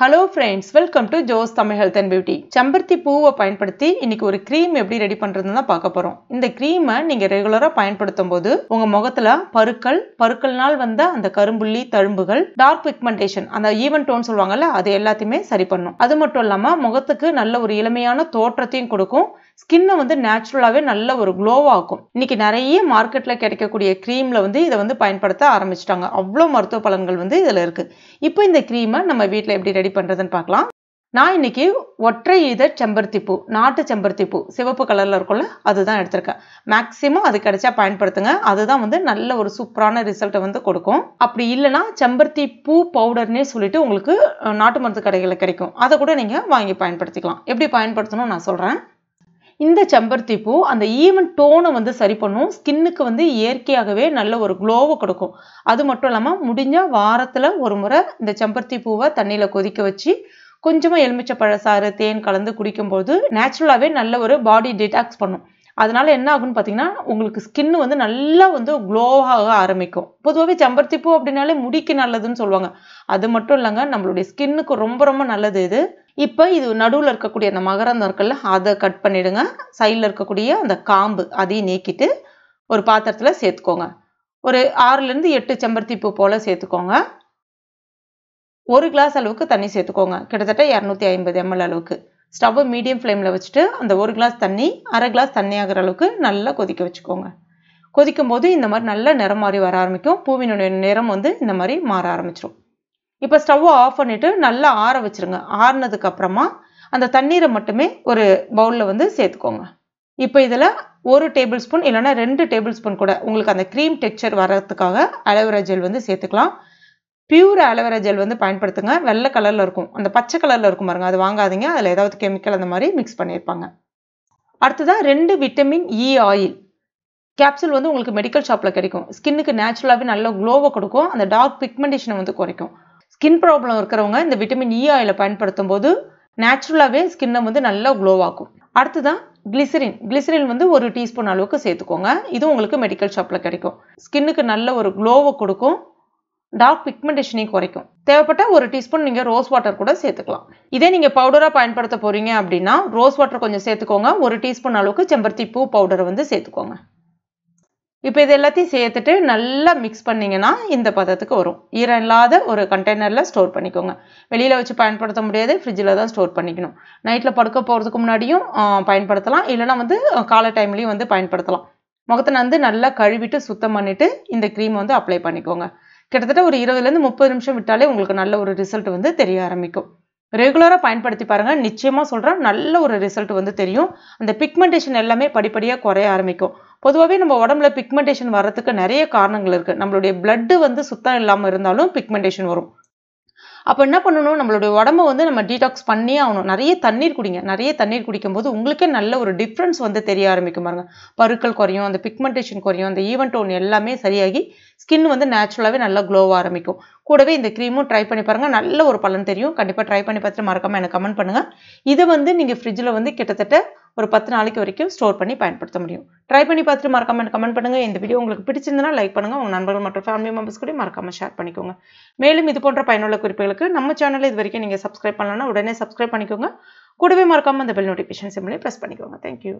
hello friends welcome to Jo's Tamil health and beauty செம்பருத்தி பூவை பயன்படுத்தி இன்னைக்கு ஒரு க்ரீம் எப்படி ரெடி பண்ணுறதுன்னு தான் பார்க்க போகிறோம் இந்த க்ரீமை நீங்கள் ரெகுலராக பயன்படுத்தும் போது உங்கள் முகத்தில் பருக்கள் பருக்கள்னால் வந்த அந்த கரும்புள்ளி தழும்புகள் டார்க் பிக்மெண்டேஷன் அந்த ஈவன் டோன் சொல்லுவாங்கல்ல அது எல்லாத்தையுமே சரி பண்ணும் அது மட்டும் இல்லாமல் முகத்துக்கு நல்ல ஒரு இளமையான தோற்றத்தையும் கொடுக்கும் ஸ்கின்னை வந்து நேச்சுரலாகவே நல்ல ஒரு க்ளோவாகும் இன்னைக்கு நிறைய மார்க்கெட்டில் கிடைக்கக்கூடிய க்ரீமில் வந்து இதை வந்து பயன்படுத்த ஆரம்பிச்சிட்டாங்க அவ்வளோ மருத்துவ பலன்கள் வந்து இதில் இருக்குது இப்போ இந்த க்ரீமை நம்ம வீட்டில் எப்படி ரெடி பண்ணுறதுன்னு பார்க்கலாம் நான் இன்னைக்கு ஒற்றை இத செம்பருத்தி பூ நாட்டு செம்பருத்தி பூ சிவப்பு கலரில் இருக்கும்ல அதுதான் எடுத்திருக்கேன் மேக்ஸிமம் அது கிடைச்சா பயன்படுத்துங்க அதுதான் வந்து நல்ல ஒரு சூப்பரான ரிசல்ட்டை வந்து கொடுக்கும் அப்படி இல்லைன்னா செம்பருத்தி பூ பவுடர்னே சொல்லிட்டு உங்களுக்கு நாட்டு மருந்து கடைகளில் கிடைக்கும் அதை கூட நீங்கள் வாங்கி பயன்படுத்திக்கலாம் எப்படி பயன்படுத்தணும் நான் சொல்கிறேன் இந்த செம்பருத்தி பூ அந்த ஈவன் டோனை வந்து சரி பண்ணும் ஸ்கின்னுக்கு வந்து இயற்கையாகவே நல்ல ஒரு க்ளோவை கொடுக்கும் அது மட்டும் இல்லாமல் முடிஞ்ச வாரத்தில் ஒரு முறை இந்த செம்பருத்தி பூவை தண்ணியில் கொதிக்க வச்சு கொஞ்சமாக எலுமிச்சப்பழ சாறு தேன் கலந்து குடிக்கும்போது நேச்சுரலாகவே நல்ல ஒரு பாடி டிடாக்ஸ் பண்ணும் அதனால் என்ன ஆகும்னு பார்த்தீங்கன்னா உங்களுக்கு ஸ்கின் வந்து நல்லா வந்து க்ளோவாக ஆரம்பிக்கும் பொதுவாகவே செம்பருத்தி பூ அப்படின்னாலே முடிக்கு நல்லதுன்னு சொல்லுவாங்க அது மட்டும் இல்லைங்க நம்மளுடைய ஸ்கின்னுக்கு ரொம்ப ரொம்ப நல்லது இது இப்போ இது நடுவில் இருக்கக்கூடிய அந்த மகரந்தம் இருக்குல்ல அதை கட் பண்ணிவிடுங்க சைடில் இருக்கக்கூடிய அந்த காம்பு அதையும் நீக்கிட்டு ஒரு பாத்திரத்தில் சேர்த்துக்கோங்க ஒரு ஆறுலேருந்து எட்டு செம்பருத்தி பூ போல் சேர்த்துக்கோங்க ஒரு கிளாஸ் அளவுக்கு தண்ணி சேர்த்துக்கோங்க கிட்டத்தட்ட இரநூத்தி ஐம்பது எம்எல் அளவுக்கு ஸ்டவ்வை மீடியம் ஃப்ளேமில் வச்சுட்டு அந்த ஒரு கிளாஸ் தண்ணி அரை கிளாஸ் தண்ணி ஆகிற அளவுக்கு நல்லா கொதிக்க வச்சுக்கோங்க கொதிக்கும் போது இந்த மாதிரி நல்ல நிறம் மாதிரி வர ஆரம்பிக்கும் பூவினுடைய நிறம் வந்து இந்த மாதிரி மாற ஆரம்பிச்சிடும் இப்போ ஸ்டவ்வை ஆஃப் பண்ணிவிட்டு நல்லா ஆற வச்சுருங்க அப்புறமா அந்த தண்ணீரை மட்டுமே ஒரு பவுலில் வந்து சேர்த்துக்கோங்க இப்போ இதில் ஒரு டேபிள் ஸ்பூன் இல்லைன்னா ரெண்டு டேபிள் ஸ்பூன் கூட உங்களுக்கு அந்த க்ரீம் டெக்ஸ்சர் வர்றதுக்காக அலோவேரா ஜெல் வந்து சேர்த்துக்கலாம் பியூர் அலோவேரா ஜெல் வந்து பயன்படுத்துங்க வெள்ளை கலரில் இருக்கும் அந்த பச்சை கலரில் இருக்கும் பாருங்க அது வாங்காதீங்க அதில் ஏதாவது கெமிக்கல் அந்த மாதிரி மிக்ஸ் பண்ணியிருப்பாங்க அடுத்ததாக ரெண்டு விட்டமின் இ ஆயில் கேப்சூல் வந்து உங்களுக்கு மெடிக்கல் ஷாப்பில் கிடைக்கும் ஸ்கின்னுக்கு நேச்சுரலாகவே நல்ல க்ளோவை கொடுக்கும் அந்த டார்க் பிக்மெண்டேஷனை வந்து குறைக்கும் ஸ்கின் ப்ராப்ளம் இருக்கிறவங்க இந்த விட்டமின் இ e ஆயிலை பயன்படுத்தும் போது நேச்சுரலாகவே ஸ்கின்னை வந்து நல்லா க்ளோவாக்கும் அடுத்துதான் கிளிசரின் கிளிசரின் வந்து ஒரு டீஸ்பூன் அளவுக்கு சேர்த்துக்கோங்க இது உங்களுக்கு மெடிக்கல் ஷாப்பில் கிடைக்கும் ஸ்கின்னுக்கு நல்ல ஒரு க்ளோவை கொடுக்கும் டார்க் பிக்மெண்டேஷனையும் குறைக்கும் தேவைப்பட்ட ஒரு டீஸ்பூன் நீங்கள் ரோஸ் வாட்டர் கூட சேர்த்துக்கலாம் இதே நீங்கள் பவுடராக பயன்படுத்த போகிறீங்க அப்படின்னா ரோஸ் வாட்டர் கொஞ்சம் சேர்த்துக்கோங்க ஒரு டீஸ்பூன் அளவுக்கு செம்பருத்தி பூ பவுடரை வந்து சேர்த்துக்கோங்க இப்போ இது எல்லாத்தையும் சேர்த்துட்டு நல்லா மிக்ஸ் பண்ணிங்கன்னா இந்த பதத்துக்கு வரும் ஈரம் இல்லாத ஒரு கண்டெய்னரில் ஸ்டோர் பண்ணிக்கோங்க வெளியில் வச்சு பயன்படுத்த முடியாது ஃப்ரிட்ஜில் தான் ஸ்டோர் பண்ணிக்கணும் நைட்டில் படுக்க போகிறதுக்கு முன்னாடியும் பயன்படுத்தலாம் இல்லைனா வந்து காலை டைம்லேயும் வந்து பயன்படுத்தலாம் முகத்தை வந்து நல்லா கழுவிட்டு சுத்தம் பண்ணிவிட்டு இந்த க்ரீம் வந்து அப்ளை பண்ணிக்கோங்க கிட்டத்தட்ட ஒரு இருபதுலேருந்து முப்பது நிமிஷம் விட்டாலே உங்களுக்கு நல்ல ஒரு ரிசல்ட் வந்து தெரிய ஆரம்பிக்கும் ரெகுலராக பயன்படுத்தி பாருங்கள் நிச்சயமாக சொல்கிறேன் நல்ல ஒரு ரிசல்ட் வந்து தெரியும் அந்த பிக்மெண்டேஷன் எல்லாமே படிப்படியாக குறைய ஆரம்பிக்கும் பொதுவாகவே நம்ம உடம்புல பிக்மெண்டேஷன் வர்றதுக்கு நிறைய காரணங்கள் இருக்குது நம்மளுடைய பிளட்டு வந்து சுத்தம் இல்லாமல் இருந்தாலும் பிக்மெண்டேஷன் வரும் அப்போ என்ன பண்ணணும் நம்மளுடைய உடம்ப வந்து நம்ம டீடாக்ஸ் பண்ணியே ஆகணும் நிறைய தண்ணீர் குடிங்க நிறைய தண்ணீர் குடிக்கும்போது உங்களுக்கே நல்ல ஒரு டிஃப்ரென்ஸ் வந்து தெரிய ஆரம்பிக்கும் பாருங்க பருக்கள் குறையும் அந்த பிக்மெண்டேஷன் குறையும் அந்த ஈவன் டோன் எல்லாமே சரியாகி ஸ்கின் வந்து நேச்சுரலாகவே நல்லா க்ளோவாக ஆரம்பிக்கும் கூடவே இந்த க்ரீமும் ட்ரை பண்ணி பாருங்கள் நல்ல ஒரு பலன் தெரியும் கண்டிப்பாக ட்ரை பண்ணி பார்த்துட்டு மறக்காமல் எனக்கு கமெண்ட் பண்ணுங்கள் இதை வந்து நீங்கள் ஃப்ரிட்ஜில் வந்து கிட்டத்தட்ட ஒரு பத்து நாளைக்கு வரைக்கும் ஸ்டோர் பண்ணி பயன்படுத்த முடியும் ட்ரை பண்ணி பார்த்துட்டு மறக்காமல் கமெண்ட் பண்ணுங்கள் இந்த வீடியோ உங்களுக்கு பிடிச்சிருந்தனா லைக் பண்ணுங்க உங்கள் நண்பர்கள் மற்றும் ஃபேமிலி மெம்பர்ஸ் கூட மறக்காம ஷேர் பண்ணிக்கோங்க மேலும் இது போன்ற பயனுள்ள குறிப்புகளுக்கு நம்ம சேனலில் இது வரைக்கும் நீங்கள் சப்ஸ்கிரைப் பண்ணலன்னா உடனே சப்ஸ்கிரைப் பண்ணிக்கோங்க கூடவே மறக்காமல் அந்த பெல் நோட்டிபிகேஷன் சிம்லேயே ப்ரெஸ் பண்ணிக்கோங்க தேங்க்யூ